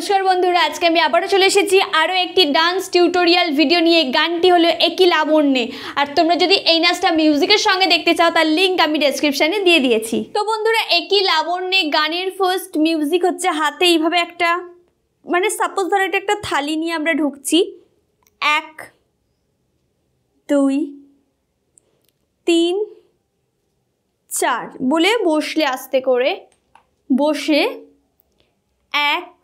নমস্কার বন্ধুরা আজকে আমি আবারও চলে এসেছি আরও একটি ডান্স টিউটোরিয়াল ভিডিও নিয়ে গানটি হলো একই লাবণ্যে আর তোমরা যদি এই নাচটা মিউজিকের সঙ্গে দেখতে চাও তার লিঙ্ক আমি ডেসক্রিপশানে দিয়ে দিয়েছি তো বন্ধুরা একই লাবণ্যে গানের ফার্স্ট মিউজিক হচ্ছে হাতে এইভাবে একটা মানে সাপোজ ধরো এটা একটা থালি নিয়ে আমরা ঢুকছি এক দুই তিন চার বলে বসলে আস্তে করে বসে এক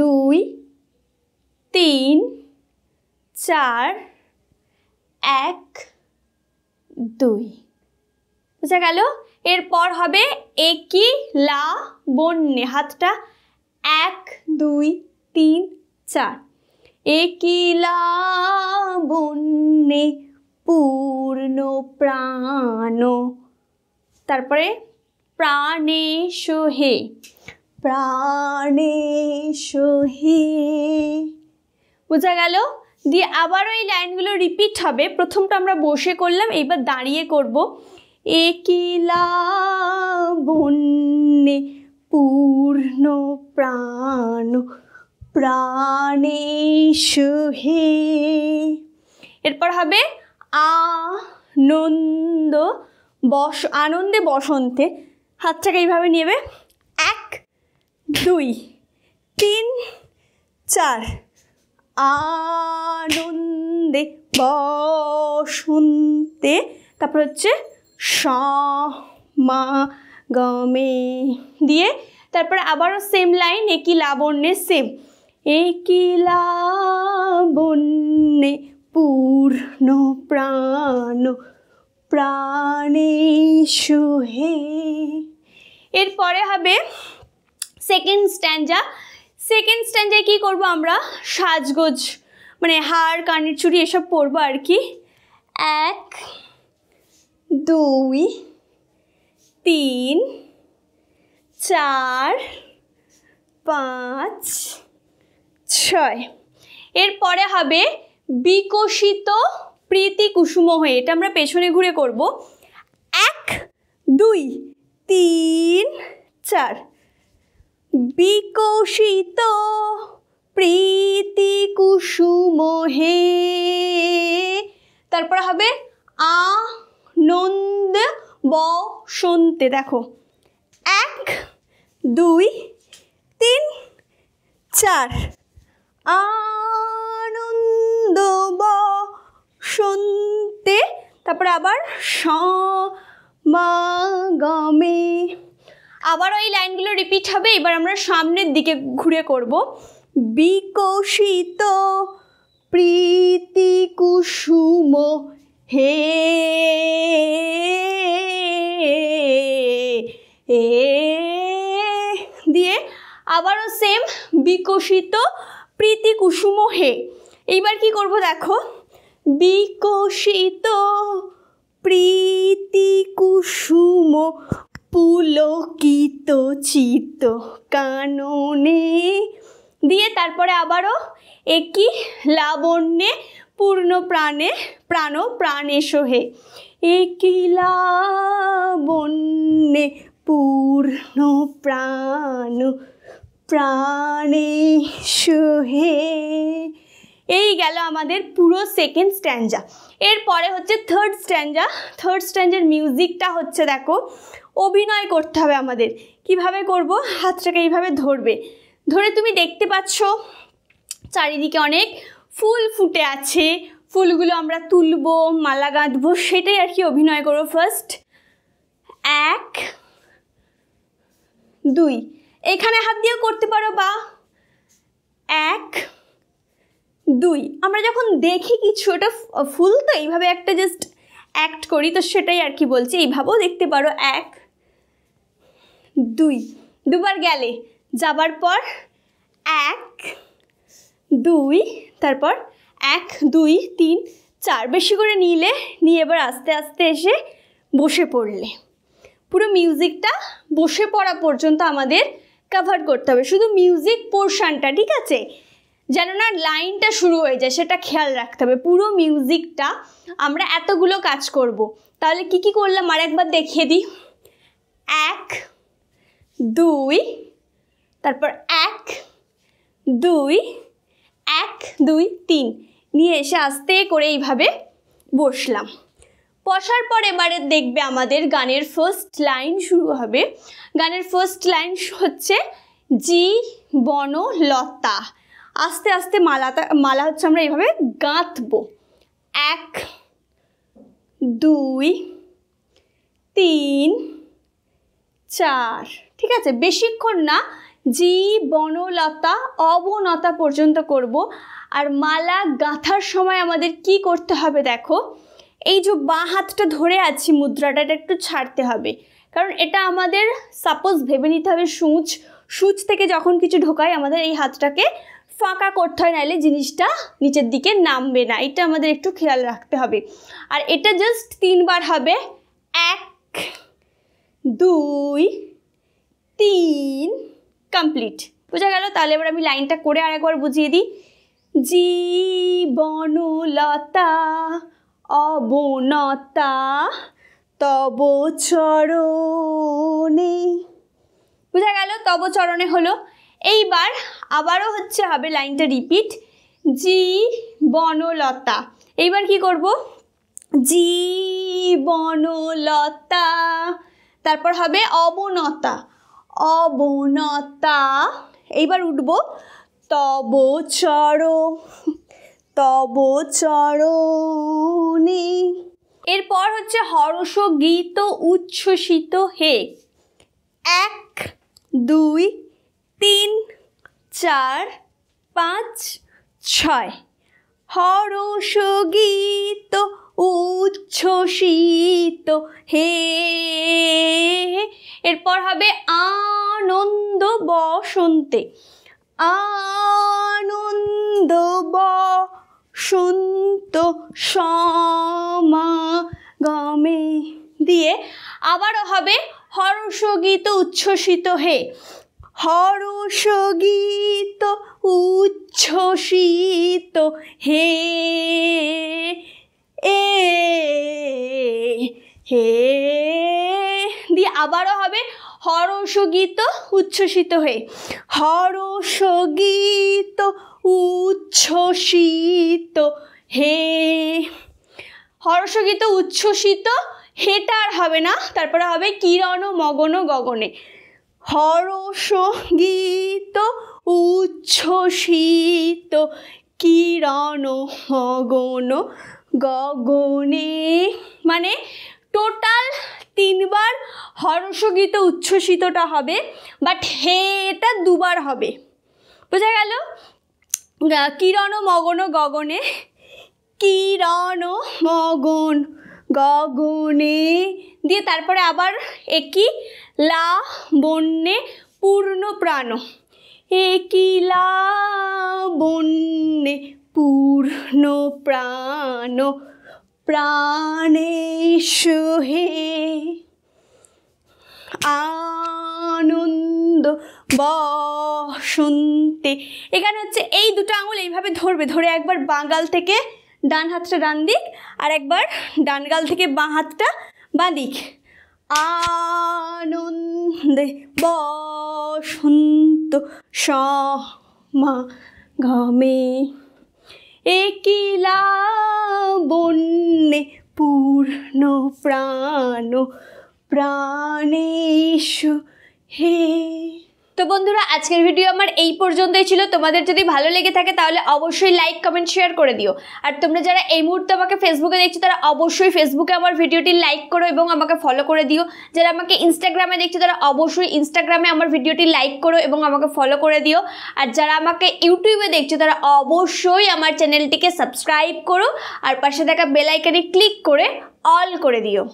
দুই তিন চার এক দুই বোঝা গেল এরপর হবে একই লা বন্যে হাতটা এক দুই তিন চার একিলা বন্যে পূর্ণ প্রাণ তারপরে প্রাণে সোহে প্রাণে সহি বোঝা গেল দিয়ে আবারও এই লাইনগুলো রিপিট হবে প্রথমটা আমরা বসে করলাম এইবার দাঁড়িয়ে করব একিলা বন্যে পূর্ণ প্রাণ প্রাণে সহি এরপর হবে আনন্দ বস আনন্দে বসন্তে হাতটাকে এইভাবে নেবে দুই তিন চার আনন্দে বসন্তে তারপর হচ্ছে স গমে দিয়ে তারপরে আবারও সেম লাইন একই লাবণ্যে সেম একই লাবণ্যে পূর্ণ প্রাণ প্রাণে সুহে এরপরে হবে সেকেন্ড স্ট্যান্ডা সেকেন্ড স্ট্যান্ডায় কী করবো আমরা সাজগোজ মানে হার কানের চুড়ি এসব পরবো আর কি এক দুই তিন চার পাঁচ ছয় এরপরে হবে বিকশিত প্রীতি কুসুম হয়ে এটা আমরা পেছনে ঘুরে করব এক দুই তিন চার বিকশিত প্রীতি কুসুমহে তারপর হবে আনন্দ বসন্তে দেখো এক দুই তিন চার আনন্দ বসন্তে তারপরে আবার সমাগমে আবার ওই লাইনগুলো রিপিট হবে এবার আমরা সামনের দিকে ঘুরে করব বিকশিত প্রীতি কুসুম হে এ দিয়ে আবারও সেম বিকশিত প্রীতি কুসুম হে এইবার কি করব দেখো বিকশিত প্রীতি কুসুম পুলকিত চিত কাননে দিয়ে তারপরে আবারও একই লাবণ্যে পূর্ণ প্রাণে প্রাণ প্রাণে সোহে একই লাবণ্যে পূর্ণ প্রাণ প্রাণে সোহে এই গেল আমাদের পুরো সেকেন্ড স্ট্যান্ডজা এরপরে হচ্ছে থার্ড স্ট্যান্ডজা থার্ড স্ট্যান্ডের মিউজিকটা হচ্ছে দেখো অভিনয় করতে হবে আমাদের কিভাবে করব হাতটাকে এইভাবে ধরবে ধরে তুমি দেখতে পাচ্ছ চারিদিকে অনেক ফুল ফুটে আছে ফুলগুলো আমরা তুলব মালা গাঁথবো সেটাই আর কি অভিনয় করবো ফার্স্ট এক দুই এখানে হাত দিয়েও করতে পারো বা এক দুই আমরা যখন দেখি কিছু ওটা ফুল তো এইভাবে একটা জাস্ট অ্যাক্ট করি তো সেটাই আর কি বলছি এইভাবেও দেখতে পারো এক দুই দুবার গেলে যাবার পর এক দুই তারপর এক দুই তিন চার বেশি করে নিলে নিয়ে এবার আস্তে আস্তে এসে বসে পড়লে পুরো মিউজিকটা বসে পড়া পর্যন্ত আমাদের কাভার করতে হবে শুধু মিউজিক পোর্শানটা ঠিক আছে যেন না লাইনটা শুরু হয়ে যায় সেটা খেয়াল রাখতে হবে পুরো মিউজিকটা আমরা এতগুলো কাজ করব। তাহলে কি কি করলাম আর একবার দেখিয়ে দিই এক দুই তারপর এক দুই এক দুই তিন নিয়ে এসে আস্তে করে এইভাবে বসলাম বসার পর এবারে দেখবে আমাদের গানের ফার্স্ট লাইন শুরু হবে গানের ফার্স্ট লাইন হচ্ছে জি বনলতা আস্তে আস্তে মালাটা মালা হচ্ছে আমরা এইভাবে গাঁথবো এক দুই তিন চার ঠিক আছে বেশিক্ষণ না জি বনলতা অবনতা পর্যন্ত করব আর মালা গাঁথার সময় আমাদের কি করতে হবে দেখো এই যে বাঁ হাতটা ধরে আছি মুদ্রাটা এটা একটু ছাড়তে হবে কারণ এটা আমাদের সাপোজ ভেবে নিতে হবে সূচ সূচ থেকে যখন কিছু ঢোকায় আমাদের এই হাতটাকে ফাঁকা করতে হয় নাহলে জিনিসটা নিচের দিকে নামবে না এটা আমাদের একটু খেয়াল রাখতে হবে আর এটা জাস্ট তিনবার হবে এক দুই তিন কমপ্লিট বোঝা গেল তাহলে এবার আমি লাইনটা করে আর একবার বুঝিয়ে দিই জীবনলতা অবনতা তব চরণে বোঝা গেল তব চরণে হলো এইবার আবারও হচ্ছে হবে লাইনটা রিপিট জি বনলতা এইবার কি করব জি বনলতা তারপর হবে অবনতা অবনতা এইবার উঠব তব চর তব চরণে এরপর হচ্ছে হরস গীত উচ্ছ্বসিত হে এক দুই তিন চার পাঁচ ছয় হরস গীত উচ্ছ্বসিত হে এরপর হবে আনন্দ বসন্তে আনন্দ বসন্ত সমাগমে দিয়ে আবারও হবে হরসগীত উচ্ছ্বসিত হে হরসগীত উচ্ছ্বসিত হে হে দিয়ে আবারও হবে হরসগীত উচ্ছ্বসিত হয়ে হরসগীত উচ্ছ্বসিত হে হরসগীত উচ্ছ্বসিত হেটা আর হবে না তারপরে হবে কিরণ মগন গগনে হরসগীত উচ্ছ্বসিত কিরণ মগন গগনে মানে টোটাল তিনবার হরসগীত উচ্ছ্বসিতটা হবে বাট হে এটা দুবার হবে বোঝা গেল কিরণ মগন গগনে কিরণ মগন গগনে দিয়ে তারপরে আবার একই লা বন্যে পূর্ণ প্রাণ একই লা বন্যে পূর্ণ প্রাণ প্রাণেশু হে আনন্দ বসন্তে এখানে হচ্ছে এই দুটো আঙুল এইভাবে ধরবে ধরে একবার বাঙাল থেকে ডান হাতটা ডান দিক আর একবার ডান গাল থেকে বাঁ হাতটা বাঁ দিক আনন্দে বসন্ত মা ঘমে একিলা বন্য স্বপ্নে পূর্ণ প্রাণ প্রাণেশ হে তো বন্ধুরা আজকের ভিডিও আমার এই পর্যন্তই ছিল তোমাদের যদি ভালো লেগে থাকে তাহলে অবশ্যই লাইক কমেন্ট শেয়ার করে দিও আর তোমরা যারা এই মুহূর্তে আমাকে ফেসবুকে দেখছো তারা অবশ্যই ফেসবুকে আমার ভিডিওটি লাইক করো এবং আমাকে ফলো করে দিও যারা আমাকে ইনস্টাগ্রামে দেখছো তারা অবশ্যই ইনস্টাগ্রামে আমার ভিডিওটি লাইক করো এবং আমাকে ফলো করে দিও আর যারা আমাকে ইউটিউবে দেখছো তারা অবশ্যই আমার চ্যানেলটিকে সাবস্ক্রাইব করো আর পাশে থাকা বেলাইকানে ক্লিক করে অল করে দিও